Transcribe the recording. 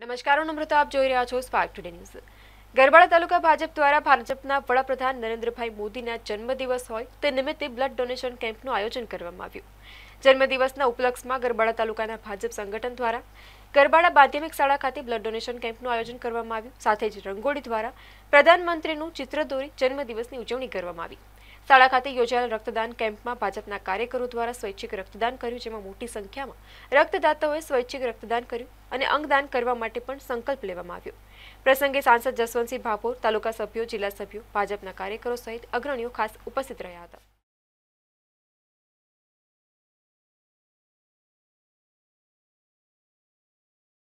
નમસ્કાર હું આપ જોઈ રહ્યા છો Spark Today News Garbada taluka Bhajap દ્વારા ભાજપના વડાપ્રધાન નરેન્દ્રભાઈ મોદીના જન્મદિવસ હોય તે નિમિત્તે બ્લડ ડોનેશન કેમ્પનું આયોજન કરવામાં આવ્યું જન્મદિવસના ઉપલક્ષમાં ગરબાડા તાલુકાના ભાજપ સંગઠન દ્વારા ગરબાડા માધ્યમિક શાળા ખાતે બ્લડ ડોનેશન કેમ્પનું આયોજન કરવામાં આવ્યું સાથે જ રંગોળી દ્વારા પ્રધાનમંત્રીનું ચિત્ર દોરી જન્મદિવસની ઉજવણી કરવામાં આવી શાળા ખાતે યોજાયેલ રક્તદાન કેમ્પમાં ભાજપના કાર્યકરો દ્વારા સ્વૈચ્છિક રક્તદાન કર્યું જેમાં મોટી સંખ્યામાં રક્તદાતાઓએ સ્વૈચ્છિક રક્તદાન કર્યું અને અંગદાન કરવા માટે પણ સંકલ્પ લેવામાં આવ્યો પ્રસંગે સાંસદ જસવંતસિંહ ભાભોર તાલુકા સભ્યો જિલ્લા સભ્યો ભાજપના કાર્યકરો સહિત અગ્રણીઓ ખાસ ઉપસ્થિત રહ્યા હતા